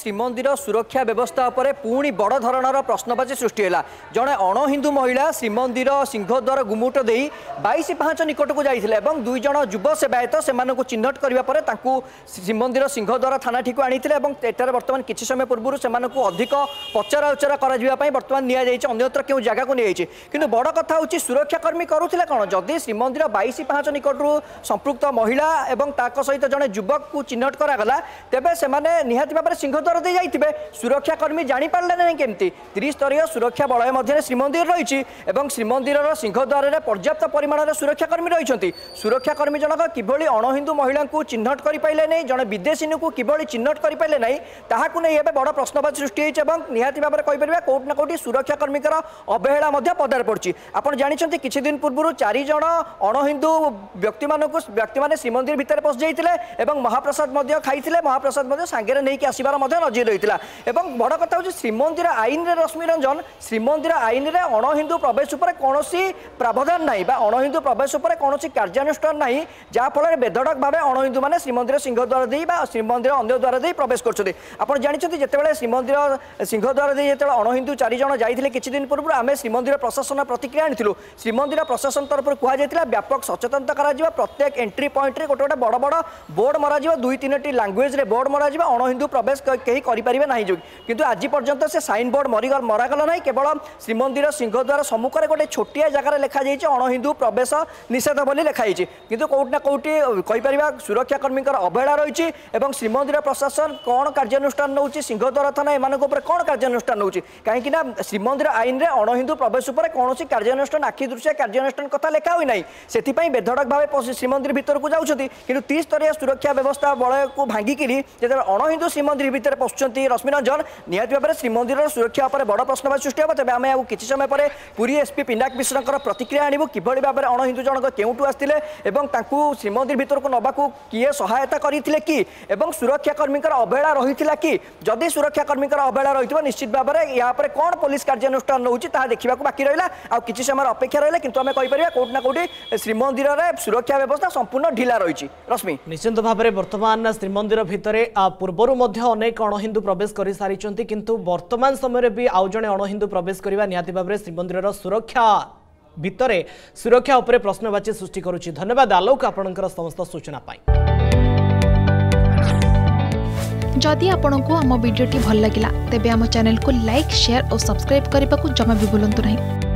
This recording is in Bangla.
ଶ୍ରୀମନ୍ଦିର ସୁରକ୍ଷା ବ୍ୟବସ୍ଥା ଉପରେ ପୁଣି ବଡ଼ ଧରଣର ପ୍ରଶ୍ନବାଚୀ ସୃଷ୍ଟି ହେଲା ଜଣେ ଅଣହିନ୍ଦୁ ମହିଳା ଶ୍ରୀମନ୍ଦିର ସିଂହଦ୍ୱାର ଗୁମୁଟ ଦେଇ ବାଇଶ ପାହାଚ ନିକଟକୁ ଯାଇଥିଲେ ଏବଂ ଦୁଇ ଜଣ ଯୁବ ସେବାୟତ ସେମାନଙ୍କୁ ଚିହ୍ନଟ କରିବା ପରେ ତାଙ୍କୁ ଶ୍ରୀମନ୍ଦିର ସିଂହଦ୍ୱାର ଥାନାଠିକୁ ଆଣିଥିଲେ ଏବଂ ଏଠାରେ ବର୍ତ୍ତମାନ କିଛି ସମୟ ପୂର୍ବରୁ ସେମାନଙ୍କୁ ଅଧିକ ପଚରା ଉଚରା କରାଯିବା ପାଇଁ ବର୍ତ୍ତମାନ ନିଆଯାଇଛି ଅନ୍ୟତ୍ର କେଉଁ ଜାଗାକୁ ନିଆଯାଇଛି କିନ୍ତୁ ବଡ଼ କଥା ହେଉଛି ସୁରକ୍ଷାକର୍ମୀ କରୁଥିଲେ କ'ଣ ଯଦି ଶ୍ରୀମନ୍ଦିର ବାଇଶ ପାହାଚ ନିକଟରୁ ସମ୍ପୃକ୍ତ ମହିଳା ଏବଂ ତାଙ୍କ ସହିତ ଜଣେ ଯୁବକକୁ ଚିହ୍ନଟ କରାଗଲା ତେବେ ସେମାନେ ନିହାତି ଭାବରେ ସିଂହଦ୍ୱାର କରିଦେଇ ଯାଇଥିବେ ସୁରକ୍ଷାକର୍ମୀ ଜାଣିପାରିଲେ ନାହିଁ କେମିତି ତ୍ରିସ୍ତରୀୟ ସୁରକ୍ଷା ବଳୟ ମଧ୍ୟରେ ଶ୍ରୀମନ୍ଦିର ରହିଛି ଏବଂ ଶ୍ରୀମନ୍ଦିରର ସିଂହଦ୍ୱାରରେ ପର୍ଯ୍ୟାପ୍ତ ପରିମାଣର ସୁରକ୍ଷାକର୍ମୀ ରହିଛନ୍ତି ସୁରକ୍ଷାକର୍ମୀ ଜଣକ କିଭଳି ଅଣହିନ୍ଦୁ ମହିଳାଙ୍କୁ ଚିହ୍ନଟ କରିପାରିଲେ ନାହିଁ ଜଣେ ବିଦେଶୀଙ୍କୁ କିଭଳି ଚିହ୍ନଟ କରିପାରିଲେ ନାହିଁ ତାହାକୁ ନେଇ ଏବେ ବଡ଼ ପ୍ରଶ୍ନବାଦ ସୃଷ୍ଟି ହୋଇଛି ଏବଂ ନିହାତି ଭାବରେ କହିପାରିବା କେଉଁଠି ନା କେଉଁଠି ସୁରକ୍ଷାକର୍ମୀଙ୍କର ଅବହେଳା ମଧ୍ୟ ପଦାରେ ପଡ଼ୁଛି ଆପଣ ଜାଣିଛନ୍ତି କିଛି ଦିନ ପୂର୍ବରୁ ଚାରିଜଣ ଅଣହିନ୍ଦୁ ବ୍ୟକ୍ତିମାନଙ୍କୁ ବ୍ୟକ୍ତିମାନେ ଶ୍ରୀମନ୍ଦିର ଭିତରେ ପଶିଯାଇଥିଲେ ଏବଂ ମହାପ୍ରସାଦ ମଧ୍ୟ ଖାଇଥିଲେ ମହାପ୍ରସାଦ ମଧ୍ୟ ସାଙ୍ଗରେ ନେଇକି ଆସିବାର ମଧ୍ୟ ନଜିର ରହିଥିଲା ଏବଂ ବଡ଼ କଥା ହେଉଛି ଶ୍ରୀମନ୍ଦିର ଆଇନରେ ରଶ୍ମି ରଞ୍ଜନ ଶ୍ରୀମନ୍ଦିର ଆଇନରେ ଅଣହିନ୍ଦୁ ପ୍ରବେଶ ଉପରେ କୌଣସି ପ୍ରାବଧାନ ନାହିଁ ବା ଅଣହିନ୍ଦୁ ପ୍ରବେଶ ଉପରେ କୌଣସି କାର୍ଯ୍ୟାନୁଷ୍ଠାନ ନାହିଁ ଯାହାଫଳରେ ବେଧଡ଼କ ଭାବେ ଅଣହିନ୍ଦୁମାନେ ଶ୍ରୀମନ୍ଦିର ସିଂହଦ୍ୱାର ଦେଇ ବା ଶ୍ରୀମନ୍ଦିର ଅନ୍ୟ ଦ୍ୱାର ଦେଇ ପ୍ରବେଶ କରୁଛନ୍ତି ଆପଣ ଜାଣିଛନ୍ତି ଯେତେବେଳେ ଶ୍ରୀମନ୍ଦିର ସିଂହଦ୍ୱାର ଦେଇ ଯେତେବେଳେ ଅଣହିନ୍ଦୁ ଚାରିଜଣ ଯାଇଥିଲେ କିଛି ଦିନ ପୂର୍ବରୁ ଆମେ ଶ୍ରୀମନ୍ଦିର ପ୍ରଶାସନ ପ୍ରତିକ୍ରିୟା ଆଣିଥିଲୁ ଶ୍ରୀମନ୍ଦିର ପ୍ରଶାସନ ତରଫରୁ କୁହାଯାଇଥିଲା ବ୍ୟାପକ ସଚେତନତା କରାଯିବ ପ୍ରତ୍ୟେକ ଏଣ୍ଟ୍ରି ପଏଣ୍ଟରେ ଗୋଟେ ଗୋଟେ ବଡ଼ ବଡ଼ ବୋର୍ଡ଼ ମରାଯିବ ଦୁଇ ତିନୋଟି ଲାଙ୍ଗୁଏଜରେ ବୋର୍ଡ଼ ମରାଯିବ ଅଣହିନ୍ଦୁ ପ୍ରବେଶ কেহি করে না যোগী কিন্তু আজ পর্যন্ত সে সাইনবোর্ড মরিগল মরাগল নাই কেবল শ্রীমন্দির সিংহদ্বার সম্মুখে গোটে ছোটিয়া জায়গায় লেখা যাই অণহিন্দু প্রবেশ নিষেধ বলে লেখা যাই কিন্তু কোটি না কোটি কইপার সুরক্ষাকর্মী অবহেলা রয়েছে এবং শ্রীমন্দির প্রশাসন কোণ কার্যানুষ্ঠান নেଉଛି সিংহদ্বার থানা এমন উপরে কোণ কার্যানুষ্ঠান নেଉଛି কিন্তু না শ্রীমন্দির আইনে অণহিন্দু প্রবেশ উপরে কোণী কার্যানুষ্ঠান আখি দৃশ্য কার্যানুষ্ঠান কথা লেখা হয়ে না সেপাই বেধড়ক ভাবে শ্রীমন্দির ভিতরক যাচ্ছেন কিন্তু ত্রিস্তরীয় সুরক্ষা ব্যবস্থা বলয়কু ভাঙ্গিকি যেত অণহিন্দু শ্রীমন্দির ভিতরে পশুচার রশ্মিন রঞ্জন নিহতি ভাবে শ্রীমন্দির সুরক্ষা উপরে বড় প্রশ্নবাচী সৃষ্টি হব তবে আমি আউ কিছু সময় পরে পুরী এসপি পিনাক মিশ্রঙ্কর প্রতিক্রিয়া আনবু কিভাবে ভাবে অণহিন্দু জনক কেউঠু আসলে এবং তাঁকু শ্রীমন্দির ভিতরক নবাকু কি সহায়তা করে কি এবং সুরক্ষাকর্মীর অবহেলা রয়েছে কি যদি সুরক্ষাকর্মীর অবহেলা রয়েছে নিশ্চিত ভাবে ইয়াপরে কোণ পুলিশ কার্যানুষ্ঠান নেଉଛି তাহা দেখা বাকি রহলা আছে সময়ের অপেক্ষা রহলে কিন্তু আমি কইপার কোটি না কোটি শ্রীমন্দিরের সুরক্ষা ব্যবস্থা সম্পূর্ণ ঢিলা রয়েছে রশ্মি নিশ্চিত ভাবে বর্তমান শ্রীমন্দির ভিতরে পূর্বর অনেক अणहिंदू प्रवेश कर सारी किंतु वर्तमान समय भी आउ जे अणहिंदू प्रवेश निहाती भाव में श्रीमंदिर सुरक्षा भितर सुरक्षा उपर प्रश्नवाची सृष्टि करुच्ची धन्यवाद आलोक आपण समस्त सूचना जदि आपण आम भिड्टे भल लगा तेब चेल को लाइक सेयार और सब्सक्राइब करने को जमा भी बुलां नहीं